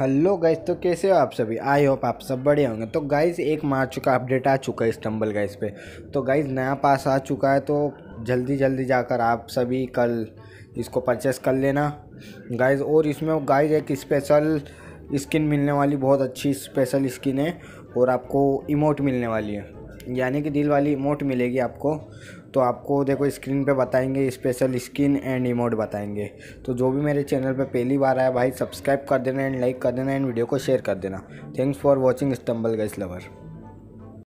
hello guys तो कैसे हो आप सभी आई होप आप सब बढ़िया होंगे तो गाइस एक मार्च का अपडेट आ चुका है स्टम्बल गाइस पे तो गाइस नया पास आ चुका है तो जल्दी जल्दी जाकर आप सभी कल इसको परचेस कर लेना गाइस और इसमें गाइस एक स्पेशल स्किन मिलने वाली बहुत अच्छी स्पेशल स्किन है और आपको इमोट मिलने वाली है यानी कि दिल वाली इमोट मिलेगी आपको तो आपको देखो स्क्रीन पे बताएंगे स्पेशल स्किन एंड इमोट बताएंगे तो जो भी मेरे चैनल पे पहली बार आया भाई सब्सक्राइब कर देना एंड लाइक कर देना एंड वीडियो को शेयर कर देना thanks for watching Stumble Guys lover